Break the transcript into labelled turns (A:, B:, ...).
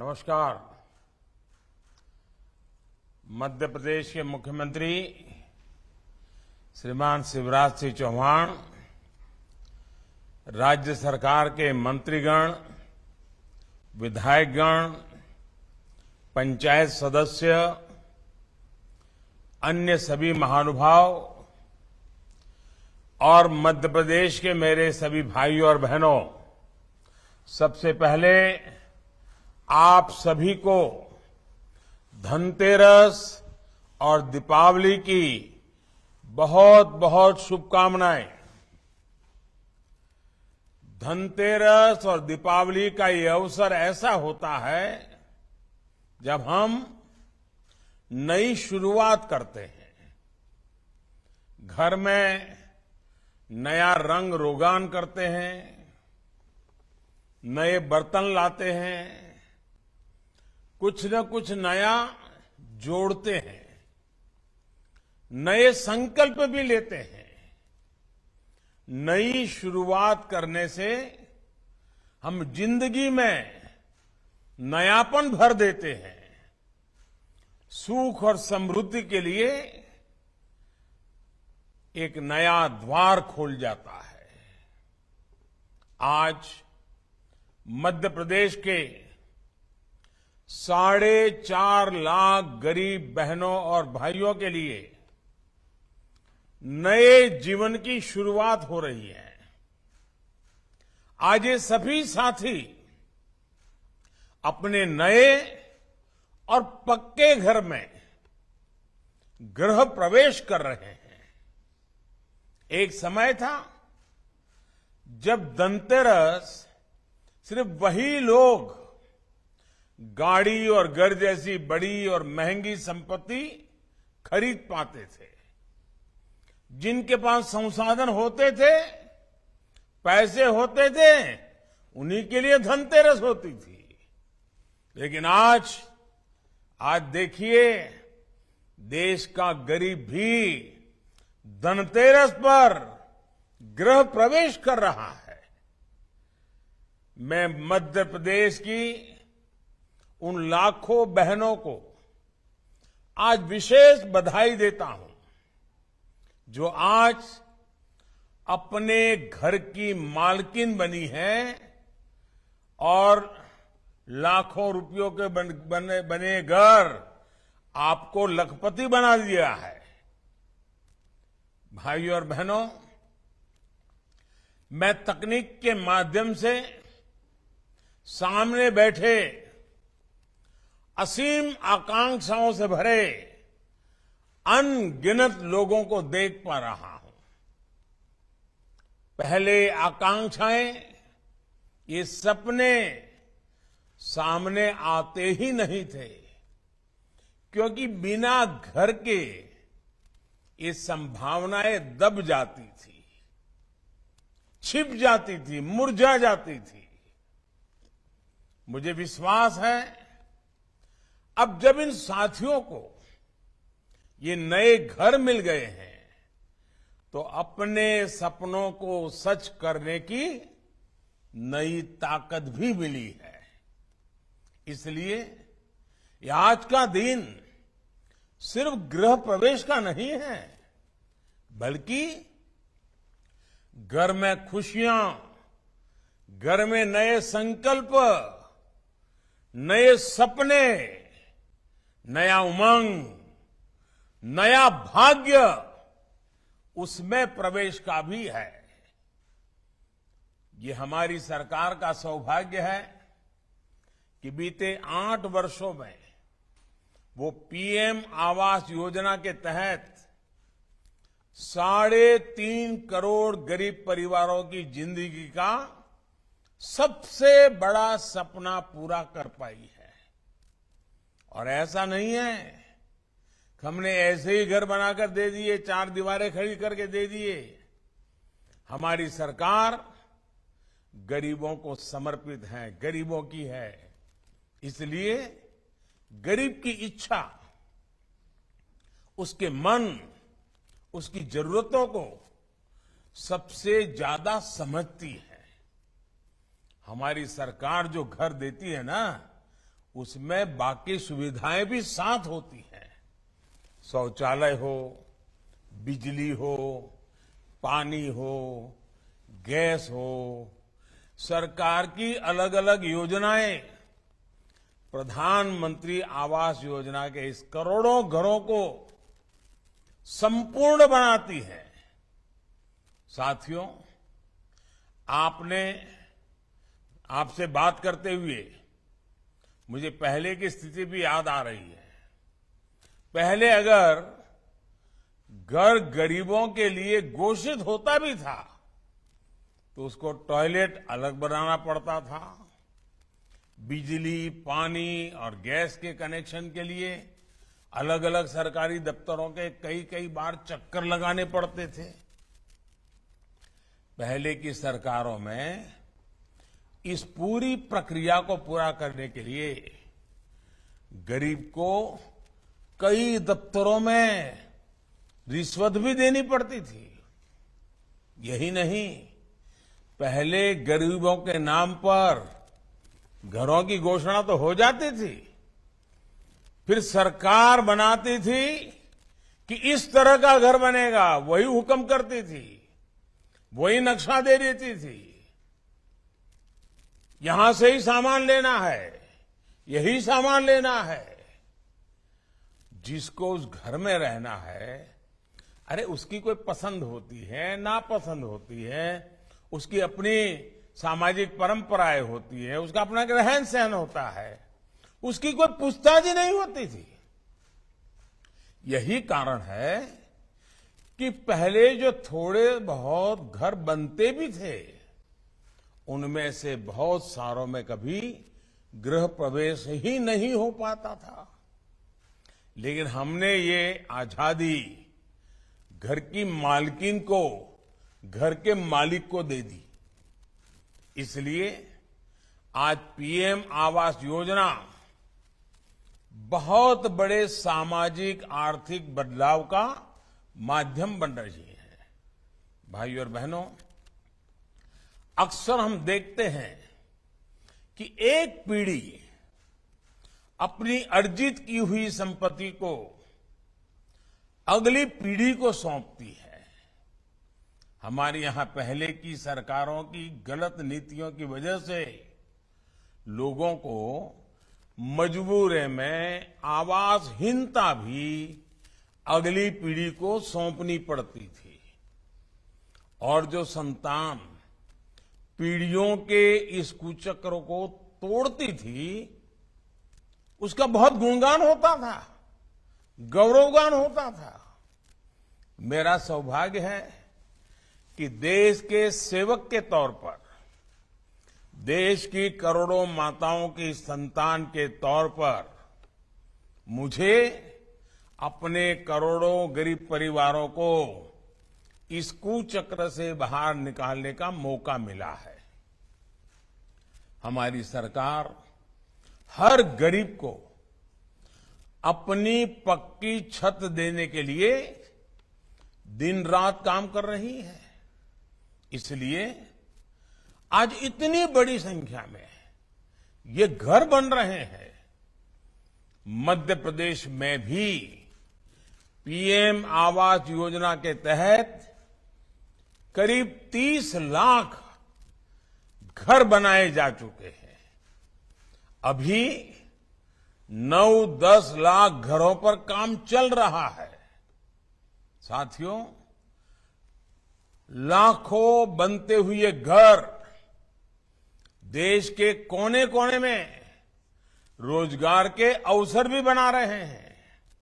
A: नमस्कार मध्य प्रदेश के मुख्यमंत्री श्रीमान शिवराज सिंह चौहान राज्य सरकार के मंत्रीगण विधायकगण पंचायत सदस्य अन्य सभी महानुभाव और मध्य प्रदेश के मेरे सभी भाइयों और बहनों सबसे पहले आप सभी को धनतेरस और दीपावली की बहुत बहुत शुभकामनाएं धनतेरस और दीपावली का ये अवसर ऐसा होता है जब हम नई शुरुआत करते हैं घर में नया रंग रोगान करते हैं नए बर्तन लाते हैं कुछ न कुछ नया जोड़ते हैं नए संकल्प भी लेते हैं नई शुरुआत करने से हम जिंदगी में नयापन भर देते हैं सुख और समृद्धि के लिए एक नया द्वार खोल जाता है आज मध्य प्रदेश के साढ़े चार लाख गरीब बहनों और भाइयों के लिए नए जीवन की शुरुआत हो रही है आज ये सभी साथी अपने नए और पक्के घर में गृह प्रवेश कर रहे हैं एक समय था जब धनतेरस सिर्फ वही लोग गाड़ी और घर जैसी बड़ी और महंगी संपत्ति खरीद पाते थे जिनके पास संसाधन होते थे पैसे होते थे उन्हीं के लिए धनतेरस होती थी लेकिन आज आज देखिए देश का गरीब भी धनतेरस पर गृह प्रवेश कर रहा है मैं मध्य प्रदेश की उन लाखों बहनों को आज विशेष बधाई देता हूं जो आज अपने घर की मालकिन बनी है और लाखों रुपयों के बन, बने बने घर आपको लखपति बना दिया है भाइयों और बहनों मैं तकनीक के माध्यम से सामने बैठे असीम आकांक्षाओं से भरे अनगिनत लोगों को देख पा रहा हूं पहले आकांक्षाएं ये सपने सामने आते ही नहीं थे क्योंकि बिना घर के ये संभावनाएं दब जाती थी छिप जाती थी मुरझा जाती थी मुझे विश्वास है अब जब इन साथियों को ये नए घर मिल गए हैं तो अपने सपनों को सच करने की नई ताकत भी मिली है इसलिए आज का दिन सिर्फ गृह प्रवेश का नहीं है बल्कि घर में खुशियां घर में नए संकल्प नए सपने नया उमंग नया भाग्य उसमें प्रवेश का भी है ये हमारी सरकार का सौभाग्य है कि बीते आठ वर्षों में वो पीएम आवास योजना के तहत साढ़े तीन करोड़ गरीब परिवारों की जिंदगी का सबसे बड़ा सपना पूरा कर पाई है और ऐसा नहीं है कि हमने ऐसे ही घर बनाकर दे दिए चार दीवारें खड़ी करके दे दिए हमारी सरकार गरीबों को समर्पित है गरीबों की है इसलिए गरीब की इच्छा उसके मन उसकी जरूरतों को सबसे ज्यादा समझती है हमारी सरकार जो घर देती है ना उसमें बाकी सुविधाएं भी साथ होती हैं शौचालय हो बिजली हो पानी हो गैस हो सरकार की अलग अलग योजनाएं प्रधानमंत्री आवास योजना के इस करोड़ों घरों को संपूर्ण बनाती है साथियों आपने आपसे बात करते हुए मुझे पहले की स्थिति भी याद आ रही है पहले अगर घर गरीबों के लिए घोषित होता भी था तो उसको टॉयलेट अलग बनाना पड़ता था बिजली पानी और गैस के कनेक्शन के लिए अलग अलग सरकारी दफ्तरों के कई कई बार चक्कर लगाने पड़ते थे पहले की सरकारों में इस पूरी प्रक्रिया को पूरा करने के लिए गरीब को कई दफ्तरों में रिश्वत भी देनी पड़ती थी यही नहीं पहले गरीबों के नाम पर घरों की घोषणा तो हो जाती थी फिर सरकार बनाती थी कि इस तरह का घर बनेगा वही हुक्म करती थी वही नक्शा दे देती थी यहां से ही सामान लेना है यही सामान लेना है जिसको उस घर में रहना है अरे उसकी कोई पसंद होती है नापसंद होती है उसकी अपनी सामाजिक परंपराएं होती है उसका अपना रहन सहन होता है उसकी कोई पूछताछ नहीं होती थी यही कारण है कि पहले जो थोड़े बहुत घर बनते भी थे उनमें से बहुत सारों में कभी गृह प्रवेश ही नहीं हो पाता था लेकिन हमने ये आजादी घर की मालकिन को घर के मालिक को दे दी इसलिए आज पीएम आवास योजना बहुत बड़े सामाजिक आर्थिक बदलाव का माध्यम बन रही है भाइयों और बहनों अक्सर हम देखते हैं कि एक पीढ़ी अपनी अर्जित की हुई संपत्ति को अगली पीढ़ी को सौंपती है हमारे यहां पहले की सरकारों की गलत नीतियों की वजह से लोगों को मजबूरे में आवासहीनता भी अगली पीढ़ी को सौंपनी पड़ती थी और जो संतान पीढ़ियों के इस कुचक्र को तोड़ती थी उसका बहुत गुणगान होता था गौरवगान होता था मेरा सौभाग्य है कि देश के सेवक के तौर पर देश की करोड़ों माताओं की संतान के तौर पर मुझे अपने करोड़ों गरीब परिवारों को इस कुचक्र से बाहर निकालने का मौका मिला है हमारी सरकार हर गरीब को अपनी पक्की छत देने के लिए दिन रात काम कर रही है इसलिए आज इतनी बड़ी संख्या में ये घर बन रहे हैं मध्य प्रदेश में भी पीएम आवास योजना के तहत करीब 30 लाख घर बनाए जा चुके हैं अभी 9-10 लाख घरों पर काम चल रहा है साथियों लाखों बनते हुए घर देश के कोने कोने में रोजगार के अवसर भी बना रहे हैं